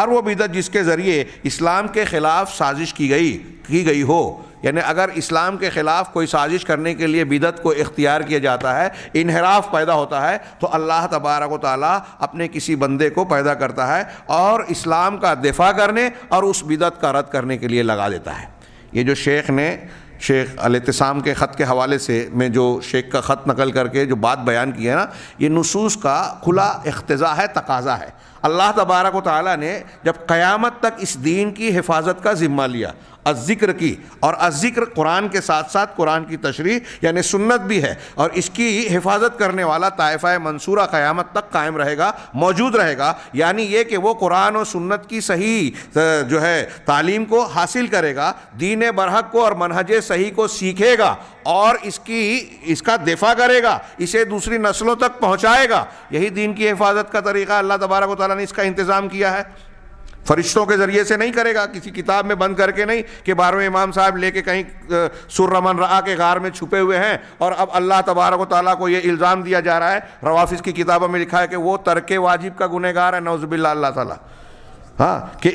हर वो बिदत जिसके ज़रिए इस्लाम के ख़िलाफ़ साजिश की गई की गई हो यानी अगर इस्लाम के ख़िलाफ़ कोई साजिश करने के लिए बिदत को इख्तियार किया जाता है इनहराफ पैदा होता है तो अल्लाह तबारक ताली अपने किसी बंदे को पैदा करता है और इस्लाम का दिफा करने और उस बिदत का रद्द करने के लिए लगा देता है ये जो शेख ने शेख अलतसाम के ख़त के हवाले से मैं जो शेख का ख़त नकल करके जो बात बयान की है ना ये नसूस का खुला अख्तज़ा है तकाजा है अल्लाह तबारक ताली ने जब क़यामत तक इस दीन की हिफाजत का ज़िम्मा लिया अज़िक्र की और अज़िक्र कुरान के साथ साथ कुरान की तशरी यानी सुन्नत भी है और इसकी हिफाजत करने वाला तायफ़ा मंसूरा क़यामत तक कायम रहेगा मौजूद रहेगा यानी ये कि वो कुरान और सुन्नत की सही जो है तालीम को हासिल करेगा दीन बरहक को और मनहज सही को सीखेगा और इसकी इसका दफा करेगा इसे दूसरी नस्लों तक पहुंचाएगा यही दीन की हिफाजत का तरीका अल्लाह तबारक ताली ने इसका इंतज़ाम किया है फरिश्तों के ज़रिए से नहीं करेगा किसी किताब में बंद करके नहीं कि बारहवें इमाम साहब लेके कहीं सुरमन रहा के गार में छुपे हुए हैं और अब अल्लाह तबारक ताली को ये इल्ज़ाम दिया जा रहा है रवाफिस की किताबों में लिखा है कि वो तरके वाजिब का गुनहगार है नौजबिल्ला अल्लाह तला हाँ कि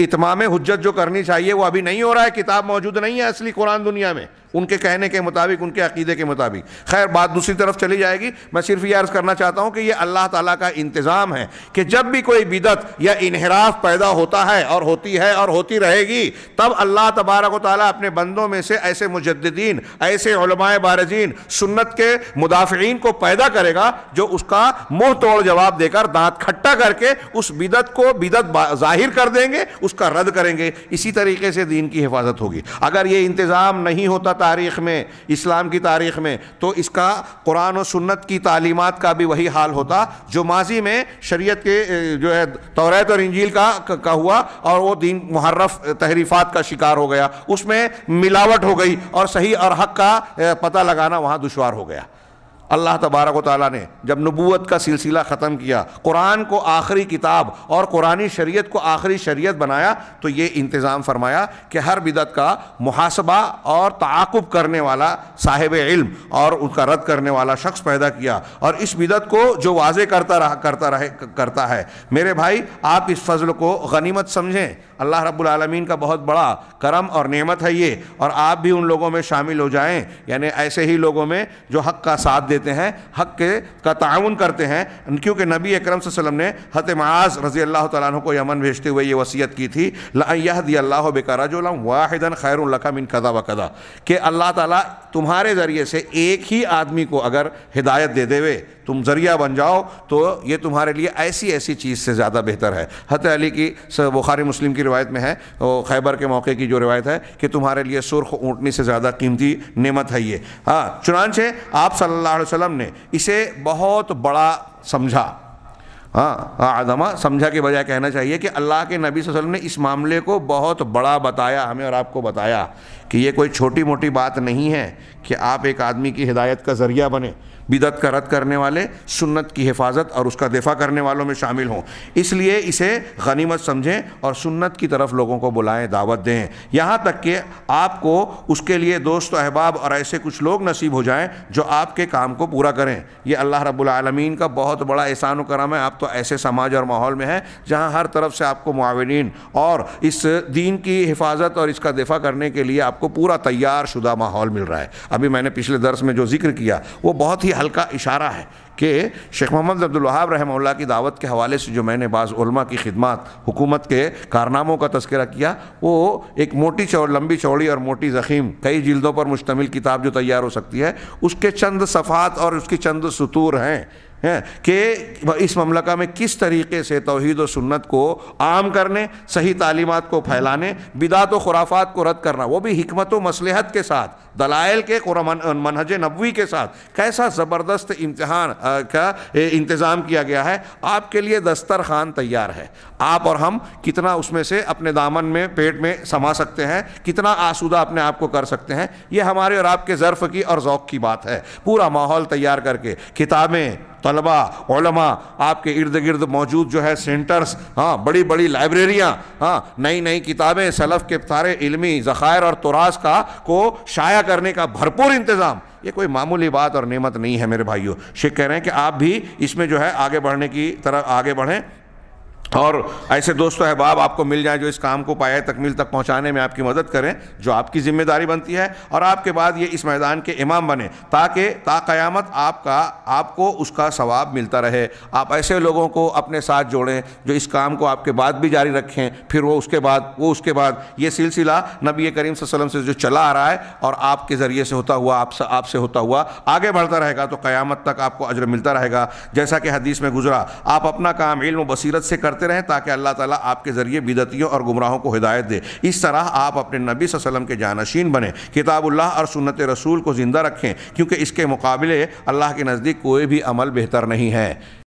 इतमाम हजत जो करनी चाहिए वो अभी नहीं हो रहा है किताब मौजूद नहीं है असली कुरान दुनिया में उनके कहने के मुताबिक उनके अकीदे के मुताबिक खैर बात दूसरी तरफ चली जाएगी मैं सिर्फ ये अर्ज़ करना चाहता हूँ कि ये अल्लाह ताला का इंतज़ाम है कि जब भी कोई बिदत या इनहराफ पैदा होता है और होती है और होती रहेगी तब अल्लाह तबारक ताली अपने बंदों में से ऐसे मुजद्दीन ऐसे बारजीन सुन्नत के मुदाफ़ीन को पैदा करेगा जो उसका मुँह तोड़ जवाब देकर दांत खट्टा करके उस बिदत को बिदत जाहिर कर देंगे उसका रद्द करेंगे इसी तरीके से दीन की हिफाजत होगी अगर ये इंतज़ाम नहीं होता तारीख़ में इस्लाम की तारीख़ में तो इसका कुरान और सुन्नत की तालीमत का भी वही हाल होता जो माजी में शरीयत के जो है तौरत और इंजील का, का हुआ और वो दीन महर्रफ तहरीफ़ात का शिकार हो गया उसमें मिलावट हो गई और सही और हक का पता लगाना वहाँ दुशवार हो गया अल्लाह तबारक ताली ने जब नबूत का सिलसिला ख़त्म किया कुरान को आखिरी किताब और कुरानी शरीयत को आखिरी शरीयत बनाया तो ये इंतज़ाम फरमाया कि हर बिदत का मुहासबा और ताकुब करने वाला साहिब इल्म और उनका रद्द करने वाला शख्स पैदा किया और इस बिदत को जो वाजे करता रहा करता रहे करता है मेरे भाई आप इस फजल को गनीमत समझें अल्लाह रब्लमीन का बहुत बड़ा करम और नेमत है ये और आप भी उन लोगों में शामिल हो जाएँ यानी ऐसे ही लोगों में जो हक का साथ दे देते हैं हक के का ताउन करते हैं क्योंकि नबी अक्रम वसम ने हत माज रज़ी अल्लाह तु को यमन भेजते हुए ये वसीयत की थी यह दी अल्लाह बेकारा जो वाहिदन खैर लखम इन कदा व कदा कि अल्लाह ताला तुम्हारे ज़रिए से एक ही आदमी को अगर हिदायत दे देवे तुम जरिया बन जाओ तो ये तुम्हारे लिए ऐसी ऐसी चीज़ से ज़्यादा बेहतर है हत अली की बुखारी मुस्लिम की रवायत में है खैबर के मौके की जो रवायत है कि तुम्हारे लिए सुर्ख ऊँटनी से ज़्यादा कीमती नेमत है ये हाँ चुनानचे आप सल्ला वसम ने इसे बहुत बड़ा समझा हाँ आदमा समझा के बजाय कहना चाहिए कि अल्लाह के नबी वसल्लम ने इस मामले को बहुत बड़ा बताया हमें और आपको बताया कि ये कोई छोटी मोटी बात नहीं है कि आप एक आदमी की हिदायत का ज़रिया बने बिदत का रद्द करने वाले सुन्नत की हिफाजत और उसका दिफा करने वालों में शामिल हों इसलिए इसे गनीमत समझें और सुन्नत की तरफ लोगों को बुलाएं दावत दें यहाँ तक कि आपको उसके लिए दोस्त अहबाब और ऐसे कुछ लोग नसीब हो जाएं जो आपके काम को पूरा करें यह अल्लाह रब्बुल का बहुत बड़ा एहसान करम है आप तो तो ऐसे समाज और माहौल में है जहाँ हर तरफ से आपको माविन और इस दीन की हिफाजत और इसका दिफा करने के लिए आपको पूरा तैयार शुदा माहौल मिल रहा है अभी मैंने पिछले दर्स में जो जिक्र किया वो बहुत ही हल्का इशारा है कि शेख मोहम्मद अब्दुल्वाहाब रहमल्ला की दावत के हवाले से जो मैंने बाज़ा की खिदमत हुकूमत के कारनामों का तस्करा किया वो एक मोटी चौड़ लंबी चौड़ी और मोटी ज़ख़ीम कई जल्दों पर मुश्तमिल किताब जो तैयार हो सकती है उसके चंद सफ़ात और उसकी चंद सतूर हैं है कि इस ममलका में किस तरीके से तोहद सुन्नत को आम करने सही तालीमत को फैलाने बिदात व खुराफात को रद्द करना वो भी हमत व मसलहत के साथ दलाइल के मनहज नबवी के साथ कैसा ज़बरदस्त इम्तहान का इंतज़ाम किया गया है आपके लिए दस्तर खान तैयार है आप और हम कितना उसमें से अपने दामन में पेट में समा सकते हैं कितना आसूदा अपने आप को कर सकते हैं ये हमारे और आपके ज़र्फ़ की और ओक़ की बात है पूरा माहौल तैयार करके किताबें तलबा ओलमा आपके इर्द गिर्द मौजूद जो है सेंटर्स हाँ बड़ी बड़ी लाइब्रेरियाँ हाँ नई नई किताबें सलफ़ के सारे इलमी ज़ख़ायर और तुरास का को शाया करने का भरपूर इंतज़ाम ये कोई मामूली बात और नेमत नहीं है मेरे भाइयों शेख कह रहे हैं कि आप भी इसमें जो है आगे बढ़ने की तरह आगे बढ़ें और ऐसे दोस्तों अहबाब आपको मिल जाए जो इस काम को पाया तकमील तक पहुंचाने में आपकी मदद करें जो आपकी जिम्मेदारी बनती है और आपके बाद ये इस मैदान के इमाम बने ताकि ताक़यामत आपका आपको उसका सवाब मिलता रहे आप ऐसे लोगों को अपने साथ जोड़ें जो इस काम को आपके बाद भी जारी रखें फिर वो उसके बाद वो उसके बाद ये सिलसिला नबी करीम वसम से जो चला आ रहा है और आपके ज़रिए से होता हुआ आपसे आप होता हुआ आगे बढ़ता रहेगा तो क़्यामत तक आपको अजर मिलता रहेगा जैसा कि हदीस में गुजरा आप अपना काम इल्म बसीरत से करते करते रहें ताकि अल्लाह ताला आपके ज़रिए बिदतियों और गुमराहों को हिदायत दे इस तरह आप अपने नबी वसलम के जानशीन बने किताबुल्लाह और सुनत रसूल को ज़िंदा रखें क्योंकि इसके मुकाबले अल्लाह के नज़दीक कोई भी अमल बेहतर नहीं है